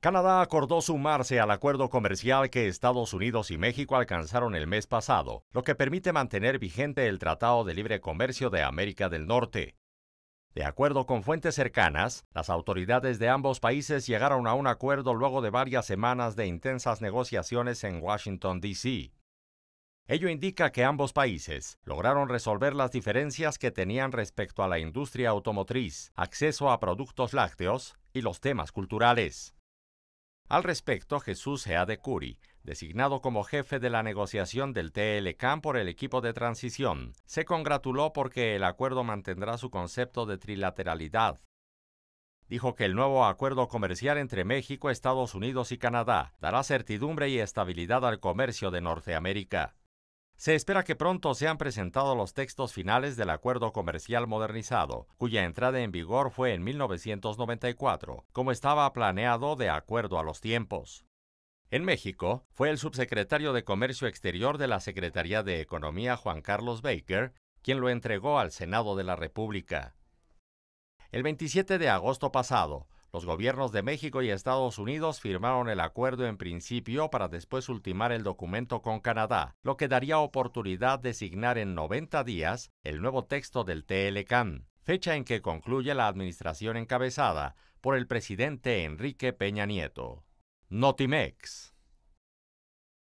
Canadá acordó sumarse al acuerdo comercial que Estados Unidos y México alcanzaron el mes pasado, lo que permite mantener vigente el Tratado de Libre Comercio de América del Norte. De acuerdo con fuentes cercanas, las autoridades de ambos países llegaron a un acuerdo luego de varias semanas de intensas negociaciones en Washington, D.C. Ello indica que ambos países lograron resolver las diferencias que tenían respecto a la industria automotriz, acceso a productos lácteos y los temas culturales. Al respecto, Jesús Eade de Curi, designado como jefe de la negociación del TLCAN por el equipo de transición, se congratuló porque el acuerdo mantendrá su concepto de trilateralidad. Dijo que el nuevo acuerdo comercial entre México, Estados Unidos y Canadá dará certidumbre y estabilidad al comercio de Norteamérica. Se espera que pronto sean presentados los textos finales del acuerdo comercial modernizado, cuya entrada en vigor fue en 1994, como estaba planeado de acuerdo a los tiempos. En México, fue el subsecretario de Comercio Exterior de la Secretaría de Economía Juan Carlos Baker quien lo entregó al Senado de la República. El 27 de agosto pasado, los gobiernos de México y Estados Unidos firmaron el acuerdo en principio para después ultimar el documento con Canadá, lo que daría oportunidad de signar en 90 días el nuevo texto del TLCAN, fecha en que concluye la administración encabezada por el presidente Enrique Peña Nieto. Notimex.